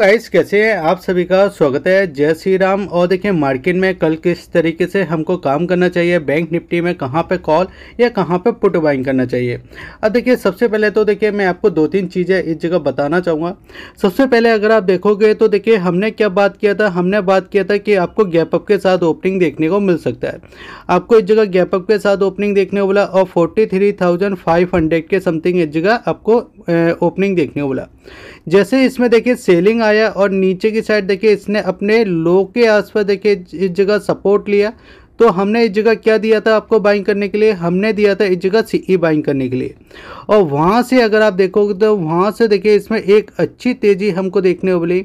Guys कैसे हैं आप सभी का स्वागत है जय श्री राम और देखिए मार्केट में कल किस तरीके से हमको काम करना चाहिए बैंक निफ्टी में कहाँ पे कॉल या कहाँ पे पुट बाइंग करना चाहिए अब देखिए सबसे पहले तो देखिए मैं आपको दो तीन चीज़ें इस जगह बताना चाहूँगा सबसे पहले अगर आप देखोगे तो देखिए हमने क्या बात किया था हमने बात किया था कि आपको गैपअप के साथ ओपनिंग देखने को मिल सकता है आपको इस जगह गैपअप के साथ ओपनिंग देखने को बोला और फोर्टी के समथिंग इस जगह आपको ओपनिंग देखने को बोला जैसे इसमें देखिए सेलिंग आया और नीचे की साइड देखिए इसने अपने लो के आसपास देखिए इस जगह सपोर्ट लिया तो हमने इस जगह क्या दिया था आपको बाइंग करने के लिए हमने दिया था इस जगह सी ई बाइंग करने के लिए और वहाँ से अगर आप देखोगे तो वहाँ से देखिए इसमें एक अच्छी तेज़ी हमको देखने को मिली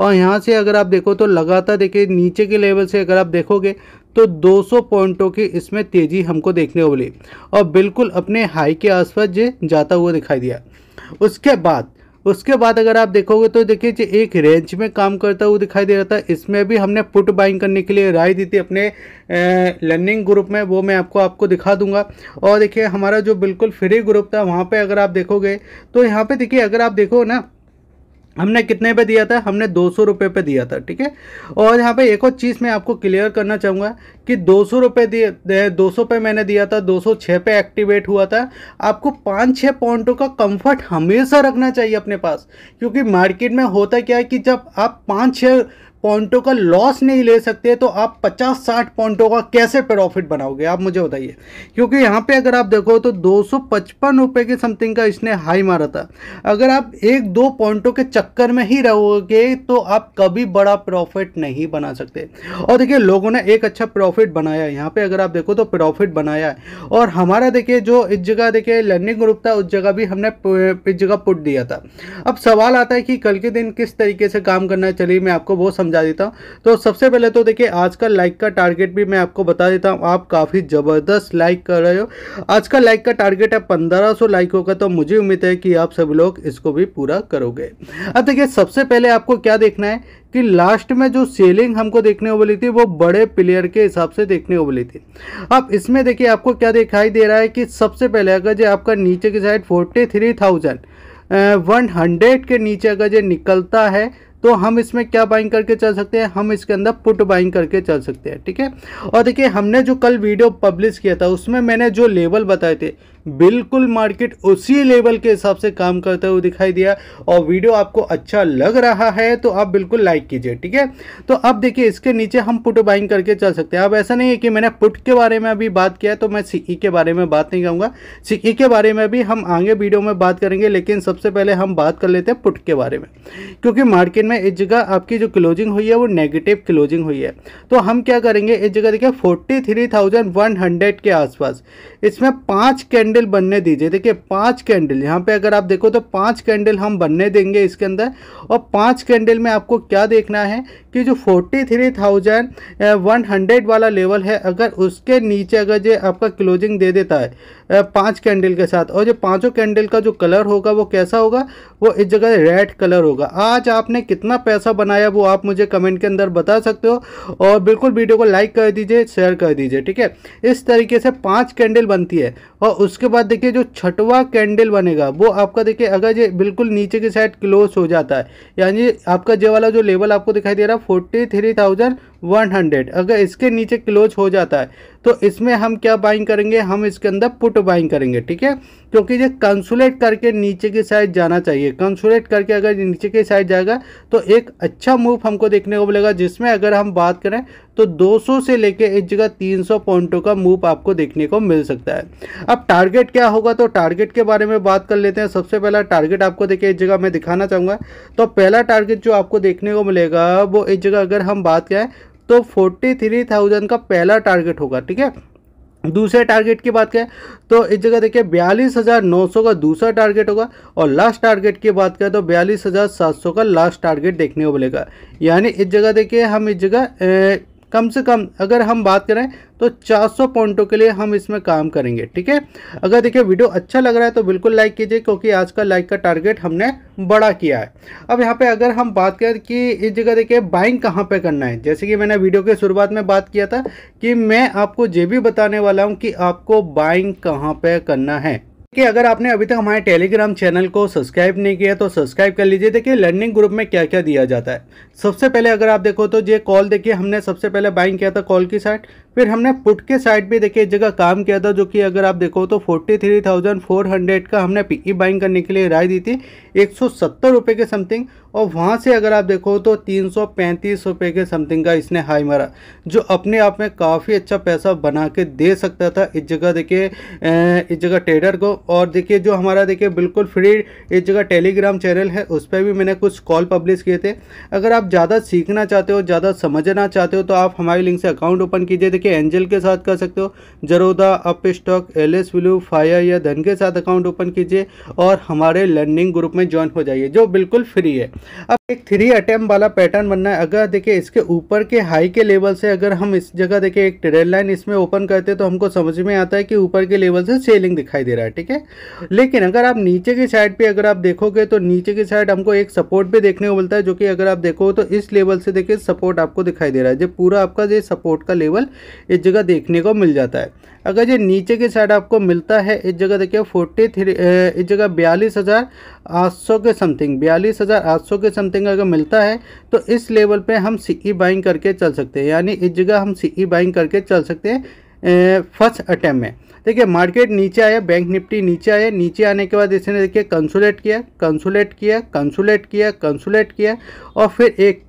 और यहाँ से अगर आप देखो तो लगातार देखिए नीचे के लेवल से अगर आप देखोगे तो 200 पॉइंटों की इसमें तेज़ी हमको देखने को मिली और बिल्कुल अपने हाई के आसपास जे जाता हुआ दिखाई दिया उसके बाद उसके बाद अगर आप देखोगे तो देखिए जो एक रेंज में काम करता हुआ दिखाई दे रहा था इसमें भी हमने पुट बाइंग करने के लिए राय दी थी अपने लर्निंग ग्रुप में वो मैं आपको आपको दिखा दूंगा और देखिए हमारा जो बिल्कुल फ्री ग्रुप था वहाँ पे अगर आप देखोगे तो यहाँ पे देखिए अगर आप देखो ना हमने कितने पे दिया था हमने दो सौ रुपये पे दिया था ठीक है और यहाँ पे एक और चीज़ मैं आपको क्लियर करना चाहूँगा कि दो सौ रुपये दिए दो सौ पे मैंने दिया था दो सौ छः पे एक्टिवेट हुआ था आपको पाँच छः पॉइंटों का कंफर्ट हमेशा रखना चाहिए अपने पास क्योंकि मार्केट में होता क्या है कि जब आप पाँच छः पॉइंटों का लॉस नहीं ले सकते तो आप 50-60 पॉइंटों का कैसे प्रॉफिट बनाओगे आप मुझे बताइए क्योंकि यहाँ पे अगर आप देखो तो दो सौ के समथिंग का इसने हाई मारा था अगर आप एक दो पॉइंटों के चक्कर में ही रहोगे तो आप कभी बड़ा प्रॉफिट नहीं बना सकते और देखिए लोगों ने एक अच्छा प्रॉफिट बनाया यहाँ पर अगर आप देखो तो प्रॉफिट बनाया है और हमारा देखिए जो इस जगह देखिए लर्निंग ग्रुप था उस जगह भी हमने इस जगह पुट दिया था अब सवाल आता है कि कल के दिन किस तरीके से काम करना है चलिए मैं आपको वो समझ समझा देता हूँ तो सबसे पहले तो देखिए आज का लाइक का टारगेट भी मैं आपको बता देता हूँ आप काफ़ी ज़बरदस्त लाइक कर रहे हो आज का लाइक का टारगेट है पंद्रह लाइक होगा तो मुझे उम्मीद है कि आप सभी लोग इसको भी पूरा करोगे अब देखिए सबसे पहले आपको क्या देखना है कि लास्ट में जो सेलिंग हमको देखने को बोली थी वो बड़े प्लेयर के हिसाब से देखने को बोली थी अब इसमें देखिए आपको क्या दिखाई दे रहा है कि सबसे पहले अगर जो आपका नीचे की side forty three thousand one hundred के नीचे अगर जो निकलता है तो हम इसमें क्या बाइंग करके चल सकते हैं हम इसके अंदर पुट बाइंग करके चल सकते हैं ठीक है और देखिए हमने जो कल वीडियो पब्लिश किया था उसमें मैंने जो लेवल बताए थे बिल्कुल मार्केट उसी लेवल के हिसाब से काम करते हुए दिखाई दिया और वीडियो आपको अच्छा लग रहा है तो आप बिल्कुल लाइक कीजिए ठीक है तो अब देखिए इसके नीचे हम पुट बाइंग करके चल सकते हैं अब ऐसा नहीं है कि मैंने पुट के बारे में अभी बात किया तो मैं सीई e के बारे में बात नहीं करूँगा सीई e के बारे में भी हम आगे वीडियो में बात करेंगे लेकिन सबसे पहले हम बात कर लेते हैं पुट के बारे में क्योंकि मार्केट में इस जगह आपकी जो क्लोजिंग हुई है वो नेगेटिव क्लोजिंग हुई है तो हम क्या करेंगे इस जगह देखिए फोर्टी के आसपास इसमें पाँच कैंड कैंडल बनने दीजिए देखिए पांच कैंडल यहाँ पे अगर आप देखो तो पांच कैंडल हम बनने देंगे इसके अंदर और पांच कैंडल में आपको क्या देखना है कि जो forty three thousand one hundred वाला लेवल है अगर उसके नीचे अगर जो आपका क्लोजिंग दे देता है पांच कैंडल के साथ और जो पांचों कैंडल का जो कलर होगा वो कैसा होगा वो इस जगह रेड कलर होगा आज आपने कितना पैसा बनाया वो आप मुझे कमेंट के अंदर बता सकते हो और बिल्कुल वीडियो को लाइक कर दीजिए शेयर कर दीजिए ठीक है इस तरीके से पाँच कैंडल बनती है और उसके बाद देखिए जो छठवा कैंडल बनेगा वो आपका देखिए अगर ये बिल्कुल नीचे की साइड क्लोज हो जाता है यानी आपका जो वाला जो लेवल आपको दिखाई दे रहा है फोर्टी थ्री थाउजेंड 100 अगर इसके नीचे क्लोज हो जाता है तो इसमें हम क्या बाइंग करेंगे हम इसके अंदर पुट बाइंग करेंगे ठीक है क्योंकि ये कंसुलेट करके नीचे की साइड जाना चाहिए कंसुलेट करके अगर नीचे की साइड जाएगा तो एक अच्छा मूव हमको देखने को मिलेगा जिसमें अगर हम बात करें तो 200 से लेके एक जगह 300 पॉइंटों का मूव आपको देखने को मिल सकता है अब टारगेट क्या होगा तो टारगेट के बारे में बात कर लेते हैं सबसे पहला टारगेट आपको देखिए एक जगह मैं दिखाना चाहूँगा तो पहला टारगेट जो आपको देखने को मिलेगा वो एक जगह अगर हम बात करें तो फोर्टी थ्री थाउजेंड का पहला टारगेट होगा ठीक है दूसरे टारगेट की बात करें तो इस जगह देखिए बयालीस हज़ार नौ सौ का दूसरा टारगेट होगा और लास्ट टारगेट की बात करें तो बयालीस हज़ार सात सौ का लास्ट टारगेट देखने को मिलेगा यानी इस जगह देखिए हम इस जगह कम से कम अगर हम बात करें तो 400 पॉइंटों के लिए हम इसमें काम करेंगे ठीक है अगर देखिए वीडियो अच्छा लग रहा है तो बिल्कुल लाइक कीजिए क्योंकि आज का लाइक का टारगेट हमने बड़ा किया है अब यहाँ पे अगर हम बात करें कि इस जगह देखिए बाइंग कहाँ पे करना है जैसे कि मैंने वीडियो के शुरुआत में बात किया था कि मैं आपको ये भी बताने वाला हूँ कि आपको बाइंग कहाँ पर करना है कि अगर आपने अभी तक हमारे टेलीग्राम चैनल को सब्सक्राइब नहीं किया तो सब्सक्राइब कर लीजिए देखिए लर्निंग ग्रुप में क्या क्या दिया जाता है सबसे पहले अगर आप देखो तो ये कॉल देखिए हमने सबसे पहले बाइंग किया था कॉल की साइड फिर हमने पुट के साइड भी देखिए एक जगह काम किया था जो कि अगर आप देखो तो 43,400 का हमने पिकी बाइंग e करने के लिए राय दी थी एक रुपये के समथिंग और वहाँ से अगर आप देखो तो तीन रुपये के समथिंग का इसने हाई मारा जो अपने आप में काफ़ी अच्छा पैसा बना के दे सकता था इस जगह देखिए इस जगह ट्रेडर को और देखिए जो हमारा देखिए बिल्कुल फ्री एक जगह टेलीग्राम चैनल है उस पर भी मैंने कुछ कॉल पब्लिश किए थे अगर आप ज़्यादा सीखना चाहते हो ज़्यादा समझना चाहते हो तो आप हमारे लिंक से अकाउंट ओपन कीजिए देखिए एंजल के साथ कर सकते हो जरोदा अप स्टॉक एल एस विलू फाया या धन के साथ अकाउंट ओपन कीजिए और हमारे लर्निंग ग्रुप में ज्वाइन हो जाइए जो बिल्कुल फ्री है अब एक थ्री अटैम्प वाला पैटर्न बनना है अगर देखिए इसके ऊपर के हाई के लेवल से अगर हम इस जगह देखिए एक ट्रेड लाइन इसमें ओपन करते हैं तो हमको समझ में आता है कि ऊपर के लेवल से सेलिंग दिखाई दे रहा है ठीक है है लेकिन अगर आप नीचे की साइड पे अगर आप देखोगे तो नीचे की साइड हमको एक सपोर्ट पे देखने को मिलता है जो कि अगर आप देखो तो इस लेवल से देखिए सपोर्ट आपको दिखाई दे रहा है जब पूरा आपका ये सपोर्ट का लेवल इस जगह देखने को मिल जाता है अगर ये नीचे की साइड आपको मिलता है इस जगह देखिए फोर्टी इस जगह बयालीस के समथिंग बयालीस के समथिंग अगर मिलता है तो इस लेवल पर हम सी बाइंग e करके चल सकते हैं यानी इस जगह हम सी बाइंग e करके चल सकते हैं फर्स्ट अटैम्प में देखिए मार्केट नीचे आया बैंक निफ्टी नीचे आया नीचे आने के बाद इसने देखिए कंसुलेट किया कंसुलेट किया कंसुलेट किया कंसुलेट किया और फिर एक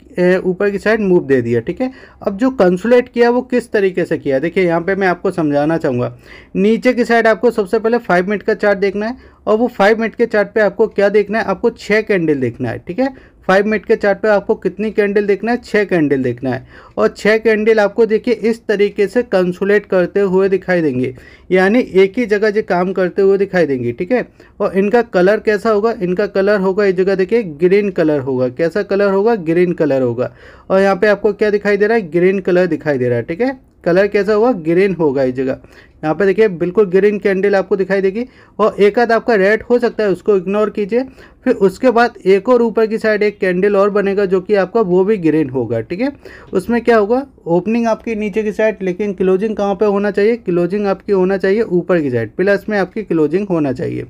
ऊपर की साइड मूव दे दिया ठीक है अब जो कंसुलेट किया वो किस तरीके से किया देखिए यहाँ पे मैं आपको समझाना चाहूँगा नीचे की साइड आपको सबसे पहले फाइव मिनट का चार्ट देखना है और वो फाइव मिनट के चार्ट पे आपको क्या देखना है आपको छः कैंडल देखना है ठीक है फाइव मिनट के चार्ट पे आपको कितनी कैंडल देखना है छः कैंडल देखना है और छः कैंडल आपको देखिए इस तरीके से कंसुलेट करते हुए दिखाई देंगे यानी एक ही जगह जो काम करते हुए दिखाई देंगे ठीक है और इनका कलर कैसा होगा इनका कलर होगा इस जगह देखिए ग्रीन कलर होगा कैसा कलर होगा ग्रीन कलर होगा और यहाँ पर आपको क्या दिखाई दे रहा है ग्रीन कलर दिखाई दे रहा है ठीक है कलर कैसा हुआ ग्रीन होगा इस जगह यहाँ पे देखिए बिल्कुल ग्रीन कैंडल आपको दिखाई देगी और एक आध आपका रेड हो सकता है उसको इग्नोर कीजिए फिर उसके बाद एक और ऊपर की साइड एक कैंडल और बनेगा जो कि आपका वो भी ग्रीन होगा ठीक है उसमें क्या होगा ओपनिंग आपकी नीचे की साइड लेकिन क्लोजिंग कहाँ पे होना चाहिए क्लोजिंग आपकी होना चाहिए ऊपर की साइड प्लस में आपकी क्लोजिंग होना चाहिए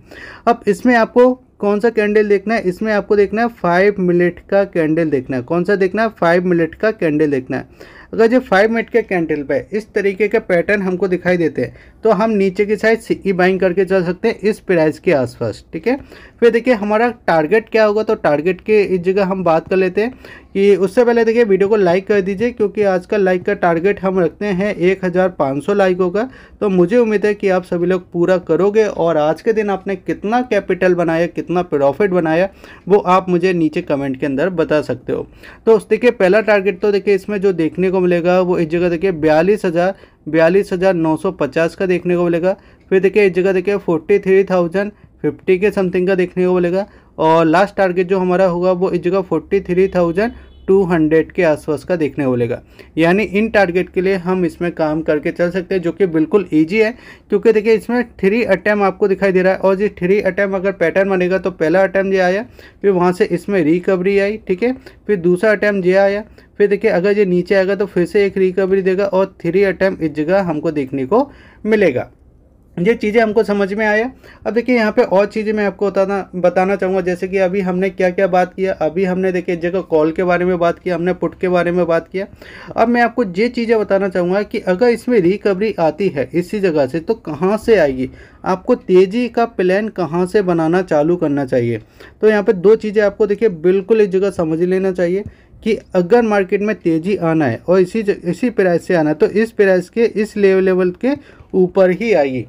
अब इसमें आपको कौन सा कैंडल देखना है इसमें आपको देखना है फाइव मिनट का कैंडल देखना है कौन सा देखना है फाइव मिनट का कैंडल देखना है अगर जो फाइव मिनट के कैंडल पे इस तरीके के पैटर्न हमको दिखाई देते हैं तो हम नीचे की साइड सीई बाइंग करके चल सकते हैं इस प्राइस के आसपास ठीक है फिर देखिए हमारा टारगेट क्या होगा तो टारगेट के इस जगह हम बात कर लेते हैं कि उससे पहले देखिए वीडियो को लाइक कर दीजिए क्योंकि आज का लाइक का टारगेट हम रखते हैं एक हज़ार पाँच सौ लाइक होगा तो मुझे उम्मीद है कि आप सभी लोग पूरा करोगे और आज के दिन आपने कितना कैपिटल बनाया कितना प्रॉफिट बनाया वो आप मुझे नीचे कमेंट के अंदर बता सकते हो तो देखिए पहला टारगेट तो देखिए इसमें जो देखने को मिलेगा वो इस जगह देखिए बयालीस हज़ार बयालीस हज़ार नौ सौ पचास का देखने को मिलेगा फिर देखिए इस जगह देखिए फोर्टी थ्री थाउजेंड फिफ्टी के समथिंग का देखने को मिलेगा और लास्ट टारगेट जो हमारा होगा वो इस जगह फोर्टी थ्री थाउजेंड 200 के आसपास का देखने को मिलेगा यानी इन टारगेट के लिए हम इसमें काम करके चल सकते हैं जो कि बिल्कुल ईजी है क्योंकि देखिए इसमें थ्री अटैम्प आपको दिखाई दे रहा है और ये थ्री अटैम्प अगर पैटर्न बनेगा तो पहला अटैम्प ये आया फिर वहाँ से इसमें रिकवरी आई ठीक है फिर दूसरा अटैम्प ये आया फिर देखिए अगर ये नीचे आएगा तो फिर से एक रिकवरी देगा और थ्री अटैम्प इस जगह हमको देखने को मिलेगा ये चीज़ें हमको समझ में आया अब देखिए यहाँ पे और चीज़ें मैं आपको बताना बताना चाहूँगा जैसे कि अभी हमने क्या क्या बात किया अभी हमने देखिए जगह कॉल के बारे में बात किया हमने पुट के बारे में बात किया अब मैं आपको ये चीज़ें बताना चाहूँगा कि अगर इसमें रिकवरी आती है इसी जगह से तो कहाँ से आएगी आपको तेज़ी का प्लान कहाँ से बनाना चालू करना चाहिए तो यहाँ पर दो चीज़ें आपको देखिए बिल्कुल इस जगह समझ लेना चाहिए कि अगर मार्केट में तेज़ी आना है और इसी इसी प्राइस से आना है तो इस प्राइस के इस लेवल के ऊपर ही आएगी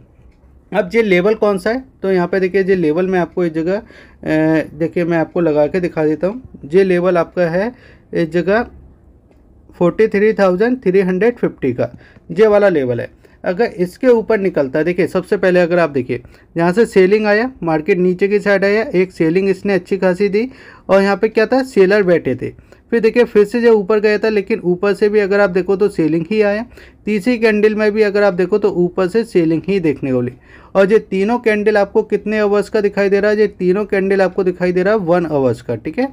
अब ये लेवल कौन सा है तो यहाँ पे देखिए ये लेवल में आपको एक जगह देखिए मैं आपको लगा के दिखा देता हूँ ये लेवल आपका है इस जगह forty three thousand three hundred fifty का ये वाला लेवल है अगर इसके ऊपर निकलता है देखिए सबसे पहले अगर आप देखिए यहाँ से सेलिंग आया मार्केट नीचे की साइड आया एक सेलिंग इसने अच्छी खासी दी और यहाँ पर क्या था सेलर बैठे थे फिर देखिए फिर से जो ऊपर गया था लेकिन ऊपर से भी अगर आप देखो तो सेलिंग ही आया तीसरी कैंडल में भी अगर आप देखो तो ऊपर से सेलिंग ही देखने को मिली और ये तीनों कैंडल आपको कितने आवर्स का दिखाई दे रहा है ये तीनों कैंडल आपको दिखाई दे रहा है वन आवर्स का ठीक है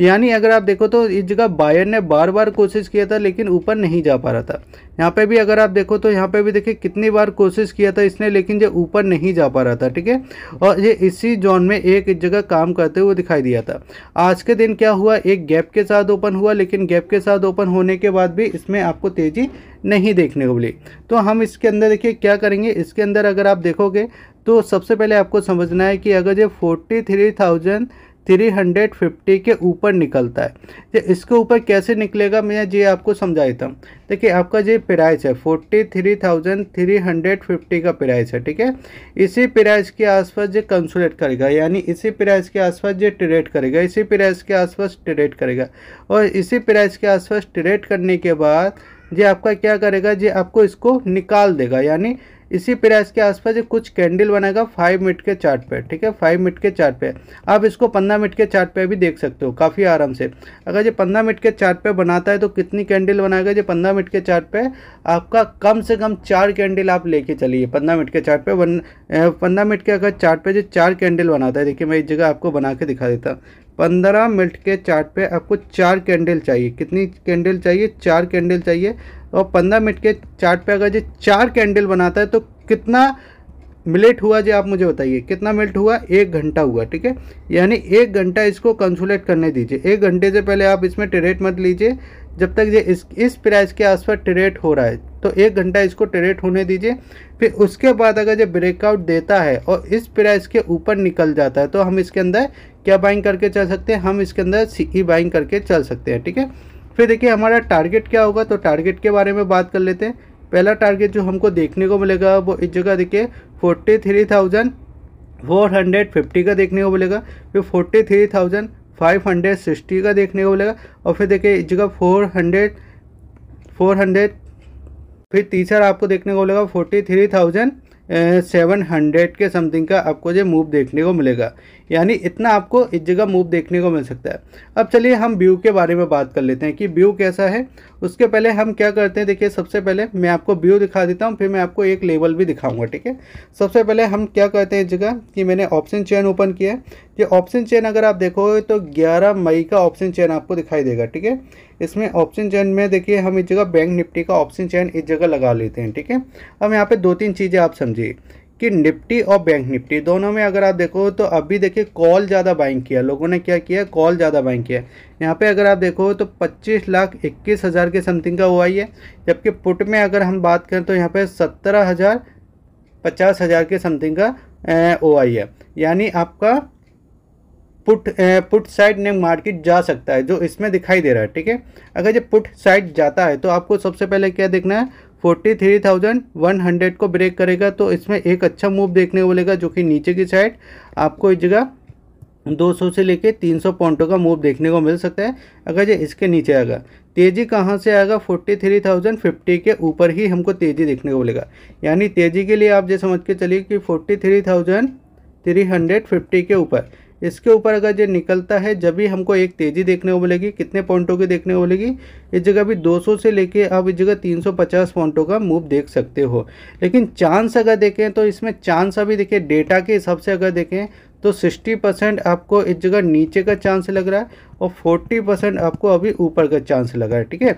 यानी अगर आप देखो तो इस जगह बायर ने बार बार कोशिश किया था लेकिन ऊपर नहीं जा पा रहा था यहाँ पे भी अगर आप देखो तो यहाँ पे भी देखिए कितनी बार कोशिश किया था इसने लेकिन ये ऊपर नहीं जा पा रहा था ठीक है और ये इसी जोन में एक जगह काम करते हुए दिखाई दिया था आज के दिन क्या हुआ एक गैप के साथ ओपन हुआ लेकिन गैप के साथ ओपन होने के बाद भी इसमें आपको तेज़ी नहीं देखने को मिली तो हम इसके अंदर देखिए क्या करेंगे इसके अंदर अगर आप देखोगे तो सबसे पहले आपको समझना है कि अगर ये फोर्टी थ्री थाउजेंड 350 के ऊपर निकलता है ये इसके ऊपर कैसे निकलेगा मैं ये आपको समझा देता हूँ देखिए आपका जो प्राइस है 43,350 का प्राइस है ठीक है इसी प्राइस के आसपास जो कंसुलेट करेगा यानी इसी प्राइस के आसपास जो ट्रेड करेगा इसी प्राइस के आसपास ट्रेड करेगा और इसी प्राइस के आसपास ट्रेड करने के बाद जी आपका क्या करेगा जी आपको इसको निकाल देगा यानी इसी प्राइस के आसपास कुछ कैंडल बनेगा फाइव मिनट के चार्ट पे ठीक है फाइव मिनट के चार्ट पे आप इसको पंद्रह मिनट के चार्ट पे भी देख सकते हो काफ़ी आराम से अगर ये पंद्रह मिनट के चार्ट पे बनाता है तो कितनी कैंडल बनाएगा ये पंद्रह मिनट के चार्ट पे आपका कम से कम चार कैंडल आप लेके चलिए पंद्रह मिनट के चार्ट पे वन पंद्रह मिनट के अगर चार्ट पे जो चार कैंडल बनाता है देखिए मैं इस जगह आपको बना के दिखा देता पंद्रह मिनट के चार्ट पे आपको चार कैंडल चाहिए कितनी कैंडल चाहिए चार कैंडल चाहिए और पंद्रह मिनट के चार्ट पे अगर जो चार कैंडल बनाता है तो कितना मिलेट हुआ जो आप मुझे बताइए कितना मिनट हुआ एक घंटा हुआ ठीक है यानी एक घंटा इसको कंसुलेट करने दीजिए एक घंटे से पहले आप इसमें ट्रेड मत लीजिए जब तक ये इस इस प्राइस के आसपास ट्रेड हो रहा है तो एक घंटा इसको ट्रेड होने दीजिए फिर उसके बाद अगर ये ब्रेकआउट देता है और इस प्राइस के ऊपर निकल जाता है तो हम इसके अंदर क्या बाइंग करके चल सकते हैं हम इसके अंदर सी बाइंग e करके चल सकते हैं ठीक है थीके? फिर देखिए हमारा टारगेट क्या होगा तो टारगेट के बारे में बात कर लेते हैं पहला टारगेट जो हमको देखने को मिलेगा वो इस जगह देखिए forty three thousand four hundred fifty का देखने को मिलेगा फिर forty three thousand five hundred sixty का देखने को मिलेगा और फिर देखिए इस जगह फोर हंड्रेड फोर हंड्रेड फिर तीसरा आपको देखने को मिलेगा forty three thousand seven hundred के समथिंग का आपको जो मूव देखने को मिलेगा यानी इतना आपको इस जगह मूव देखने को मिल सकता है अब चलिए हम व्यू के बारे में बात कर लेते हैं कि व्यू कैसा है उसके पहले हम क्या करते हैं देखिए सबसे पहले मैं आपको व्यू दिखा देता हूँ फिर मैं आपको एक लेवल भी दिखाऊंगा ठीक है सबसे पहले हम क्या करते हैं इस जगह कि मैंने ऑप्शन चैन ओपन किया है ये ऑप्शन चेन अगर आप देखोगे तो 11 मई का ऑप्शन चेन आपको दिखाई देगा ठीक है इसमें ऑप्शन चेन में देखिए हम इस जगह बैंक निफ्टी का ऑप्शन चेन इस जगह लगा लेते हैं ठीक है अब यहाँ पे दो तीन चीज़ें आप समझिए कि निफ्टी और बैंक निफ्टी दोनों में अगर आप देखो तो अभी देखिए कॉल ज़्यादा बाइंग किया लोगों ने क्या किया कॉल ज़्यादा बाइंग किया यहाँ पे अगर आप देखो तो 25 लाख इक्कीस हज़ार के समथिंग का हुआ ही है जबकि पुट में अगर हम बात करें तो यहाँ पे सत्रह हज़ार पचास हज़ार के समथिंग का ओ आई है यानी आपका पुट पुट साइड ने मार्केट जा सकता है जो इसमें दिखाई दे रहा है ठीक है अगर जब पुट साइड जाता है तो आपको सबसे पहले क्या देखना है forty three thousand one hundred को ब्रेक करेगा तो इसमें एक अच्छा मूव देखने को मिलेगा जो कि नीचे की साइड आपको इस जगह दो सौ से लेके सौ पॉइंटों का मूव देखने को मिल सकता है अगर ये इसके नीचे आएगा तेज़ी कहाँ से आएगा फोर्टी थ्री थाउजेंड फिफ्टी के ऊपर ही हमको तेज़ी देखने को मिलेगा यानी तेज़ी के लिए आप ये समझ के चलिए कि forty three three thousand hundred fifty के ऊपर इसके ऊपर अगर ये निकलता है जब भी हमको एक तेज़ी देखने को मिलेगी कितने पॉइंटों की देखने को मिलेगी इस जगह भी 200 से लेके आप इस जगह 350 पॉइंटों का मूव देख सकते हो लेकिन चांस अगर देखें तो इसमें चांस अभी देखिए डेटा के हिसाब से अगर देखें तो 60 परसेंट आपको इस जगह नीचे का चांस लग रहा है और 40 परसेंट आपको अभी ऊपर का चांस लग रहा है ठीक है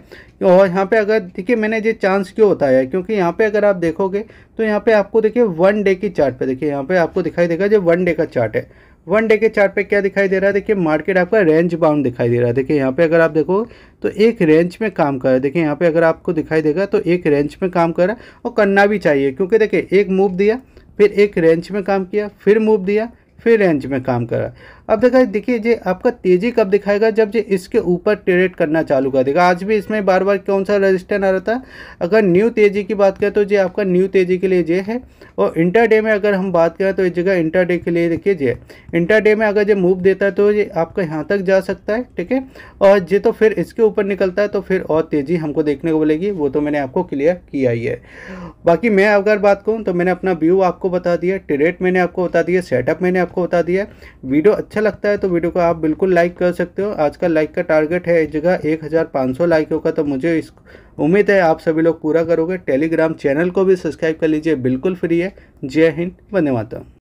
और यहाँ पे अगर देखिए मैंने ये चांस क्यों बताया है क्योंकि यहाँ पे अगर आप देखोगे तो यहाँ पे आपको देखिए वन डे की चार्ट पे देखिए यहाँ पे आपको दिखाई देगा जो वन डे का चार्ट है वन डे के चार्ट पे क्या दिखाई दे रहा है देखिए मार्केट आपका रेंज बाउंड दिखाई दे रहा है देखिए यहाँ पे अगर आप देखो तो एक रेंज में काम कर रहा है देखिए यहाँ पे अगर आपको दिखाई देगा तो एक रेंज में काम कर रहा है और करना भी चाहिए क्योंकि देखिए एक मूव दिया फिर एक रेंज में काम किया फिर मूव दिया फिर रेंज में काम करा अब देखा देखिए ये आपका तेजी कब दिखाएगा जब ये इसके ऊपर ट्रेड करना चालू कर देगा आज भी इसमें बार बार कौन सा रजिस्टेंस आ रहा था अगर न्यू तेजी की बात करें तो ये आपका न्यू तेजी के लिए जे है और इंटर में अगर हम बात करें तो इस जगह इंटर के लिए देखिए जे इंटर में अगर जो मूव देता है तो ये आपका यहाँ तक जा सकता है ठीक है और जे तो फिर इसके ऊपर निकलता है तो फिर और तेज़ी हमको देखने को मिलेगी वो तो मैंने आपको क्लियर किया ही है बाकी मैं अगर बात करूँ तो मैंने अपना व्यू आपको बता दिया ट्रेड मैंने आपको बता दिया सेटअप मैंने आपको बता दिया वीडियो अच्छा अच्छा लगता है तो वीडियो को आप बिल्कुल लाइक कर सकते हो आज का लाइक का टारगेट है एक जगह सौ लाइकों का तो मुझे इस उम्मीद है आप सभी लोग पूरा करोगे टेलीग्राम चैनल को भी सब्सक्राइब कर लीजिए बिल्कुल फ्री है जय हिंद वंदे मातरम